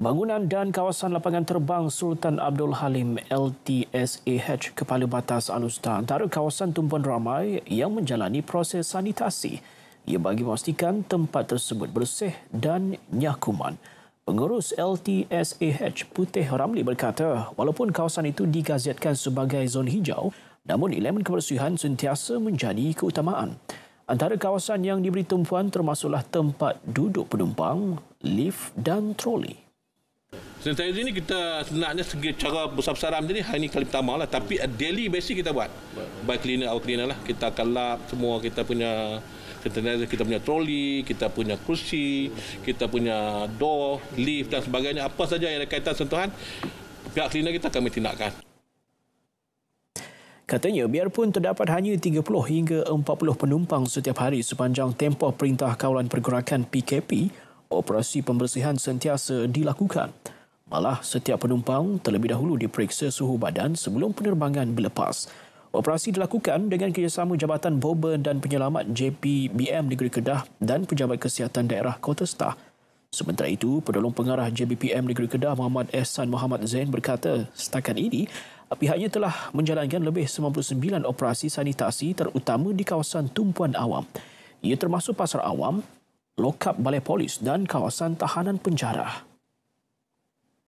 Bangunan dan kawasan lapangan terbang Sultan Abdul Halim LTSAH Kepala Batas Alustar antara kawasan tumpuan ramai yang menjalani proses sanitasi. Ia bagi memastikan tempat tersebut bersih dan nyakuman. Pengurus LTSAH Putih Ramli berkata, walaupun kawasan itu digazetkan sebagai zon hijau, namun elemen kebersihan sentiasa menjadi keutamaan. Antara kawasan yang diberi tumpuan termasuklah tempat duduk penumpang, lift dan troli. Sanitizer ini kita sebenarnya secara besar-besaran macam hari ini kali pertama lah. Tapi hmm. daily basic kita buat. baik cleaner, our cleaner lah. Kita akan lap semua kita punya sanitizer, kita punya troli, kita punya kursi, kita punya door, lift dan sebagainya. Apa saja yang ada kaitan sentuhan, pihak cleaner kita kami bertindakan. Katanya, biarpun terdapat hanya 30 hingga 40 penumpang setiap hari sepanjang tempoh Perintah Kawalan Pergerakan PKP, operasi pembersihan sentiasa dilakukan. Malah, setiap penumpang terlebih dahulu diperiksa suhu badan sebelum penerbangan berlepas. Operasi dilakukan dengan kerjasama Jabatan Boba dan Penyelamat JPBM Negeri Kedah dan Pejabat Kesihatan Daerah Kota Setah. Sementara itu, penolong pengarah JPBM Negeri Kedah Muhammad Ehsan Muhammad Zain berkata setakat ini, pihaknya telah menjalankan lebih 99 operasi sanitasi terutama di kawasan tumpuan awam. Ia termasuk pasar awam, lokap balai polis dan kawasan tahanan penjara.